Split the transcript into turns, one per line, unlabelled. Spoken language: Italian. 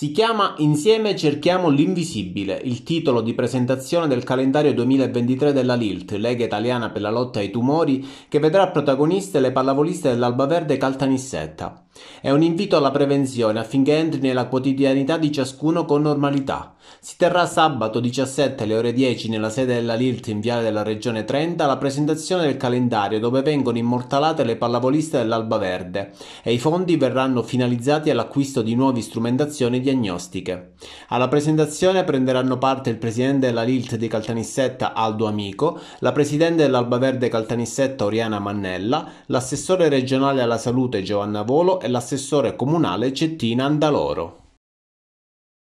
Si chiama Insieme cerchiamo l'invisibile, il titolo di presentazione del calendario 2023 della LILT, Lega Italiana per la lotta ai tumori, che vedrà protagoniste le pallavoliste dell'Alba Verde Caltanissetta. È un invito alla prevenzione affinché entri nella quotidianità di ciascuno con normalità. Si terrà sabato 17 alle ore 10 nella sede della Lilt in Viale della Regione 30 la presentazione del calendario dove vengono immortalate le pallavoliste dell'Alba Verde e i fondi verranno finalizzati all'acquisto di nuove strumentazioni diagnostiche. Alla presentazione prenderanno parte il presidente della Lilt di Caltanissetta Aldo Amico, la presidente dell'Alba Verde Caltanissetta Oriana Mannella, l'assessore regionale alla salute Giovanna Volo e l'assessore comunale Cettina Andaloro.